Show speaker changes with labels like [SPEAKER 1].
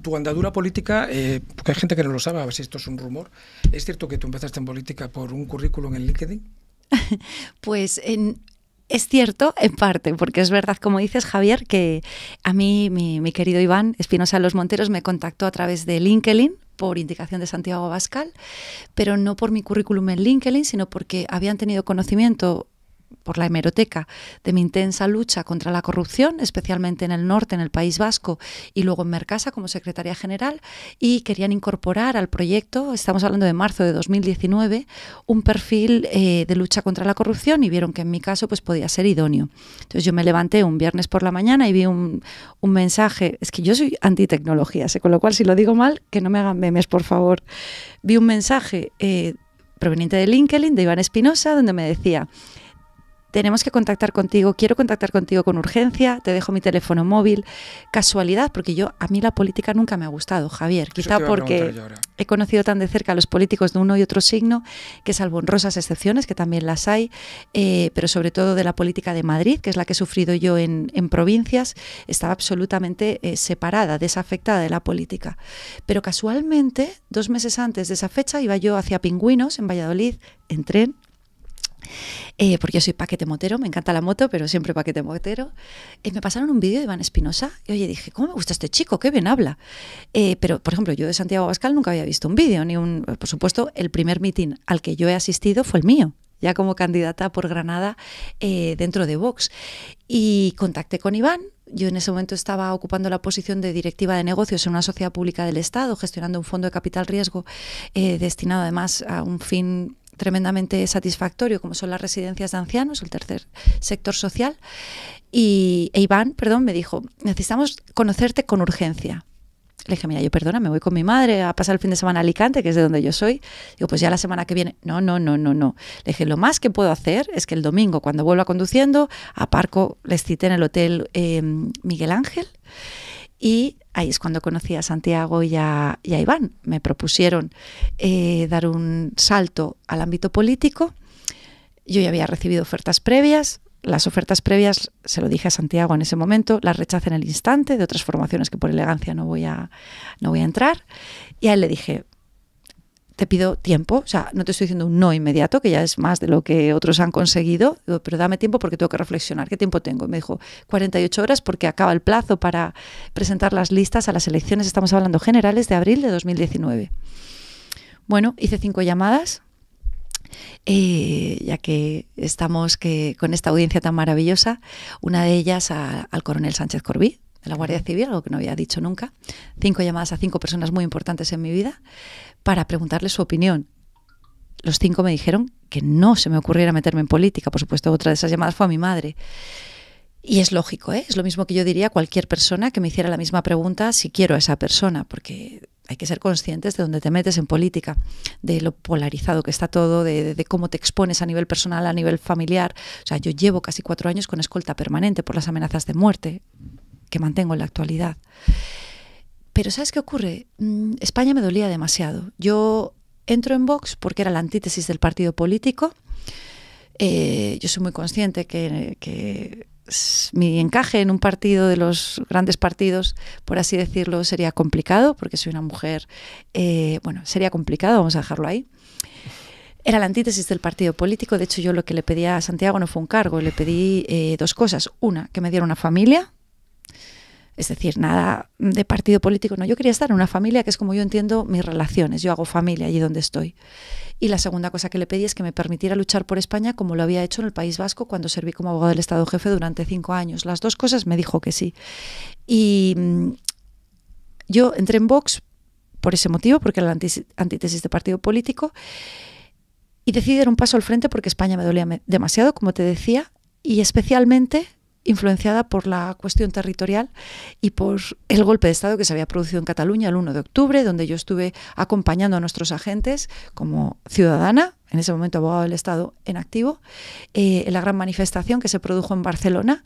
[SPEAKER 1] tu andadura política, eh, porque hay gente que no lo sabe, a ver si esto es un rumor, ¿es cierto que tú empezaste en política por un currículum en LinkedIn? pues en, es cierto, en parte, porque es verdad, como dices, Javier, que a mí, mi, mi querido Iván Espinosa Los Monteros me contactó a través de LinkedIn, por indicación de Santiago Bascal, pero no por mi currículum en LinkedIn, sino porque habían tenido conocimiento por la hemeroteca de mi intensa lucha contra la corrupción, especialmente en el norte, en el País Vasco, y luego en Mercasa como secretaria general, y querían incorporar al proyecto, estamos hablando de marzo de 2019, un perfil eh, de lucha contra la corrupción y vieron que en mi caso pues, podía ser idóneo. Entonces yo me levanté un viernes por la mañana y vi un, mensaje, es que yo soy antitecnología, ¿eh? con lo cual si lo digo mal, que no me hagan memes, por favor. Vi un mensaje eh, proveniente de LinkedIn, de Iván Espinosa, donde me decía, tenemos que contactar contigo, quiero contactar contigo con urgencia, te dejo mi teléfono móvil. Casualidad, porque yo a mí la política nunca me ha gustado, Javier, quizá porque he conocido tan de cerca a los políticos de uno y otro signo, que salvo honrosas excepciones, que también las hay, eh, pero sobre todo de la política de Madrid, que es la que he sufrido yo en, provincias, estaba absolutamente eh, separada, desafectada de la política. Pero casualmente, dos meses antes de esa fecha, iba yo hacia Pingüinos, en Valladolid, en tren, eh, porque yo soy paquete motero, me encanta la moto, pero siempre paquete motero. Eh, me pasaron un vídeo de Iván Espinosa y oye, dije, ¿cómo me gusta este chico? ¡Qué bien habla! Eh, pero, por ejemplo, yo de Santiago Abascal nunca había visto un vídeo, ni un. Por supuesto, el primer mitin al que yo he asistido fue el mío, ya como candidata por Granada dentro de Vox. Y contacté con Iván, yo en ese momento estaba ocupando la posición de directiva de negocios en una sociedad pública del Estado, gestionando un fondo de capital riesgo destinado además a un fin tremendamente satisfactorio, como son las residencias de ancianos, el tercer sector social. Y e Iván, perdón, me dijo, necesitamos conocerte con urgencia. Le dije, mira, yo perdona, me voy con mi madre a pasar el fin de semana a Alicante, que es de donde yo soy. Digo, pues ya la semana que viene. No, no, no, no, no. Le dije, lo más que puedo hacer es que el domingo, cuando vuelva conduciendo, aparco, les cité en el hotel eh, Miguel Ángel. Y ahí es cuando conocí a Santiago y a, Iván. Me propusieron eh, dar un salto al ámbito político. Yo ya había recibido ofertas previas. Las ofertas previas, se lo dije a Santiago en ese momento, las rechacé en el instante de otras formaciones que por elegancia no voy a, no voy a entrar. Y a él le dije, te pido tiempo, o sea, no te estoy diciendo un no inmediato, que ya es más de lo que otros han conseguido, pero dame tiempo porque tengo que reflexionar, ¿qué tiempo tengo? me dijo, 48 horas porque acaba el plazo para presentar las listas a las elecciones, estamos hablando generales de abril de 2019. Bueno, hice cinco llamadas, eh, ya que estamos que, con esta audiencia tan maravillosa, una de ellas al coronel Sánchez Corbí, de la Guardia Civil, algo que no había dicho nunca, cinco llamadas a cinco personas muy importantes en mi vida para preguntarle su opinión. Los cinco me dijeron que no se me ocurriera meterme en política. Por supuesto, otra de esas llamadas fue a mi madre. Y es lógico, ¿eh? es lo mismo que yo diría a cualquier persona que me hiciera la misma pregunta si quiero a esa persona, porque hay que ser conscientes de dónde te metes en política, de lo polarizado que está todo, de, cómo te expones a nivel personal, a nivel familiar. O sea, yo llevo casi cuatro años con escolta permanente por las amenazas de muerte que mantengo en la actualidad. Pero ¿sabes qué ocurre? Mm, España me dolía demasiado. Yo entro en Vox porque era la antítesis del partido político. Eh, yo soy muy consciente que, mi encaje en un partido de los grandes partidos, por así decirlo, sería complicado, porque soy una mujer, eh, bueno, sería complicado, vamos a dejarlo ahí. Era la antítesis del partido político, de hecho yo lo que le pedía a Santiago no fue un cargo, le pedí eh, dos cosas. Una, que me diera una familia, es decir, nada de partido político, no. Yo quería estar en una familia que es como yo entiendo mis relaciones. Yo hago familia allí donde estoy. Y la segunda cosa que le pedí es que me permitiera luchar por España como lo había hecho en el País Vasco cuando serví como abogado del Estado jefe durante cinco años. Las dos cosas me dijo que sí. Y mm, yo entré en Vox por ese motivo, porque era la antítesis de partido político, y decidí dar un paso al frente porque España me dolía demasiado, como te decía, y especialmente influenciada por la cuestión territorial y por el golpe de Estado que se había producido en Cataluña el 1 de octubre, donde yo estuve acompañando a nuestros agentes como ciudadana, en ese momento abogado del Estado en activo, eh, en la gran manifestación que se produjo en Barcelona,